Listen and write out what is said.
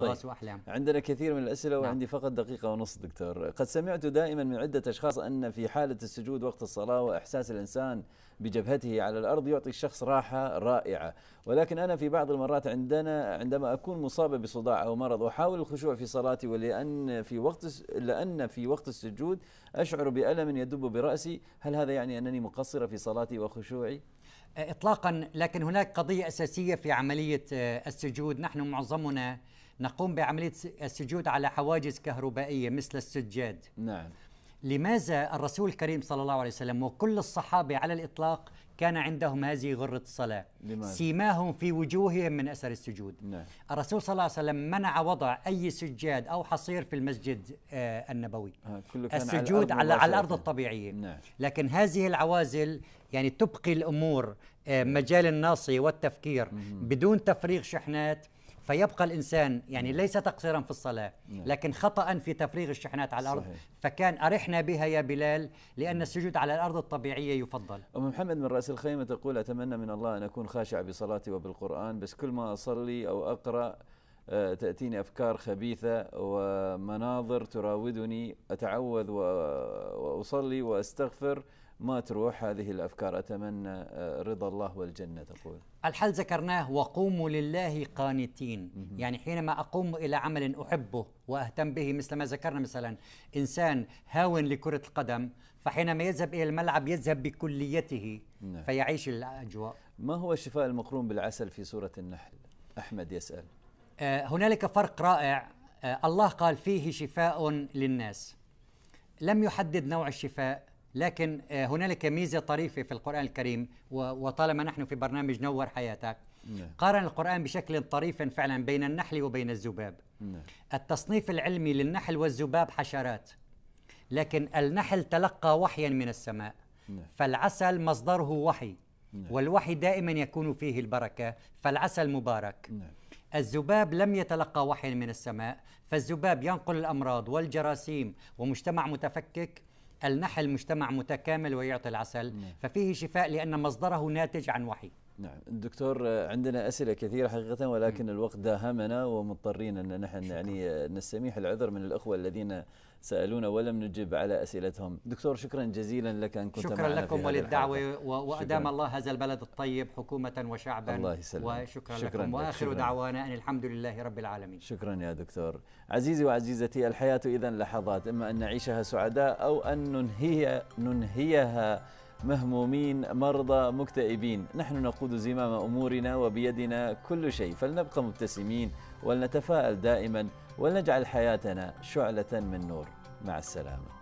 طيب. واحلام عندنا كثير من الاسئله نعم. وعندي فقط دقيقه ونص دكتور قد سمعت دائما من عده اشخاص ان في حاله السجود وقت الصلاه واحساس الانسان بجبهته على الارض يعطي الشخص راحه رائعه ولكن انا في بعض المرات عندنا عندما اكون مصابه بصداع او مرض احاول الخشوع في صلاتي ولان في وقت لان في وقت السجود اشعر بالم يدب براسي هل هذا يعني انني مقصره في صلاتي وخشوعي اطلاقا لكن هناك قضيه اساسيه في عمليه آه، السجود نحن معظمنا نقوم بعملية السجود على حواجز كهربائية مثل السجاد نعم لماذا الرسول الكريم صلى الله عليه وسلم وكل الصحابة على الإطلاق كان عندهم هذه غرة الصلاة لماذا؟ سيماهم في وجوههم من أثر السجود نعم. الرسول صلى الله عليه وسلم منع وضع أي سجاد أو حصير في المسجد آه النبوي كله كان السجود على, على الأرض الطبيعية نعم. لكن هذه العوازل يعني تبقي الأمور آه مجال الناصية والتفكير مم. بدون تفريغ شحنات فيبقى الانسان يعني نعم. ليس تقصيرا في الصلاه نعم. لكن خطا في تفريغ الشحنات على الارض صحيح. فكان ارحنا بها يا بلال لان السجود على الارض الطبيعيه يفضل ام محمد من راس الخيمه تقول اتمنى من الله ان اكون خاشع بصلاتي وبالقران بس كل ما اصلي او اقرا آه، تأتيني أفكار خبيثة ومناظر تراودني أتعوذ وأصلي وأستغفر ما تروح هذه الأفكار أتمنى آه، رضا الله والجنة تقول الحل ذكرناه وقوموا لله قانتين يعني حينما أقوم إلى عمل أحبه وأهتم به مثل ما ذكرنا مثلا إنسان هاون لكرة القدم فحينما يذهب إلى الملعب يذهب بكليته نعم. فيعيش الأجواء ما هو الشفاء المقرون بالعسل في سورة النحل أحمد يسأل آه، هنالك فرق رائع آه، الله قال فيه شفاء للناس لم يحدد نوع الشفاء لكن آه، هنالك ميزه طريفه في القران الكريم وطالما نحن في برنامج نور حياتك نعم. قارن القرآن بشكل طريف فعلا بين النحل وبين الذباب نعم. التصنيف العلمي للنحل والذباب حشرات لكن النحل تلقى وحيا من السماء نعم. فالعسل مصدره وحي والوحي دائما يكون فيه البركة فالعسل مبارك الذباب لم يتلقى وحيا من السماء فالذباب ينقل الامراض والجراثيم ومجتمع متفكك النحل مجتمع متكامل ويعطي العسل نعم. ففيه شفاء لأن مصدره ناتج عن وحي نعم دكتور عندنا أسئلة كثيرة حقيقة ولكن م. الوقت داهمنا ومضطرين أن نحن شكرا. يعني نستميح العذر من الأخوة الذين سألونا ولم نجب على أسئلتهم دكتور شكرا جزيلا لك أن كنت شكرا معنا لكم وللدعوة وأدام الله هذا البلد الطيب حكومة وشعبا الله يسلم. وشكرا شكرا لكم وآخر شكرا. دعوانا أن الحمد لله رب العالمين شكرا يا دكتور عزيزي وعزيزتي الحياة إذا لحظات إما أن نعيشها سعداء أو أن ننهي ننهيها مهمومين مرضى مكتئبين نحن نقود زمام أمورنا وبيدنا كل شيء فلنبقى مبتسمين ولنتفاءل دائما ولنجعل حياتنا شعلة من نور مع السلامه